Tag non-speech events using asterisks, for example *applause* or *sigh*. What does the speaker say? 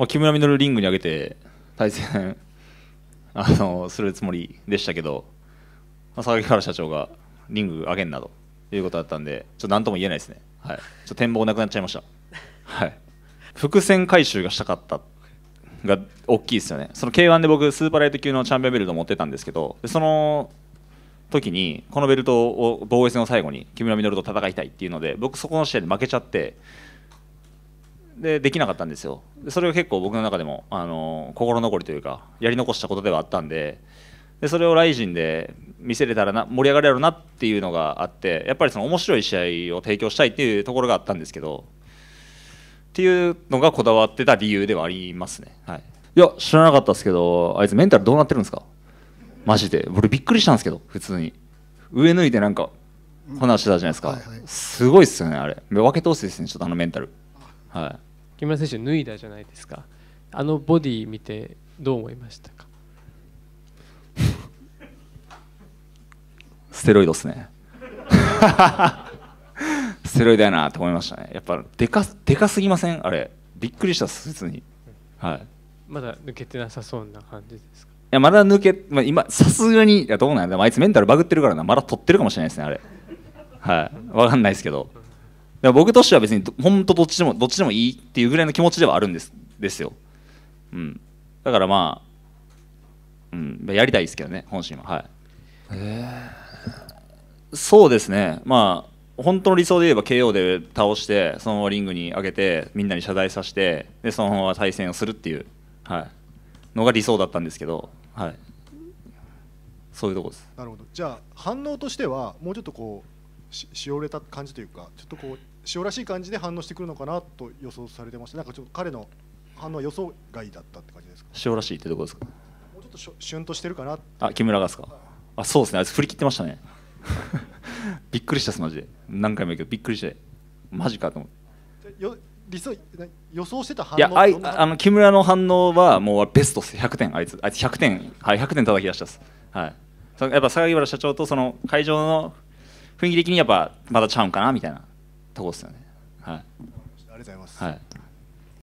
まあ、木村稔リングに上げて対戦 *laughs* あのするつもりでしたけど、まあ、榊原社長がリング上げんなということだったんで、ちょっと何とも言えないですね、はい、ちょっと展望なくなっちゃいました、はい、伏線回収がしたかったが大きいですよね、その K1 で僕、スーパーライト級のチャンピオンベルト持ってたんですけど、その時にこのベルトを防衛戦を最後に木村稔と戦いたいっていうので僕そこの試合で負けちゃってでできなかったんですよそれが結構僕の中でもあの心残りというかやり残したことではあったんででそれをライジンで見せれたらな盛り上がれるなっていうのがあってやっぱりその面白い試合を提供したいっていうところがあったんですけどっていうのがこだわってた理由ではありますね、はい、いや知らなかったですけどあいつメンタルどうなってるんですかマジで俺びっくりしたんですけど普通に上抜いてなんか話してたじゃないですか、うんはいはい、すごいっすよねあれ分け通すですねちょっとあのメンタルはい木村選手脱いだじゃないですかあのボディ見てどう思いましたか *laughs* ステロイドっすね *laughs* ステロイドやなと思いましたねやっぱでかでかすぎませんあれびっくりした普通にはいまだ抜けてなさそうな感じですかいやまだ抜け、まあ、今さすがにいやどうなんもあいつメンタルバグってるからなまだ取ってるかもしれないですねあれはい分かんないですけど僕としては別に本当どっちでもどっちでもいいっていうぐらいの気持ちではあるんですですよ、うん、だからまあ、うん、やりたいですけどね本心ははいえそうですねまあ本当の理想で言えば KO で倒してそのままリングに上げてみんなに謝罪させてでそのまま対戦をするっていう、はい、のが理想だったんですけど、はい、そういうとこですなるほどじゃあ反応としてはもうちょっとこうししおれた感じというかちょっとこう塩らしい感じで反応してくるのかなと予想されてましたなんかちょっと彼の反応は予想外だったって感じですか塩らしいってどこですかもうちょっとしゅんとしてるかなあ木村がですか、はい、あそうですねあいつ振り切ってましたねびっくりしたっすマジで何回も言うけどびっくりしてマジかと思ってよ理想予想してた反応いやあいあの木村の反応はもうベストっ100点あいつあいつ100点はい100点叩き出したっすはいやっぱ榊原社長とその会場の雰囲気的にやっぱまだちゃうんかなみたいなとこですよねはいありがとうございます、はい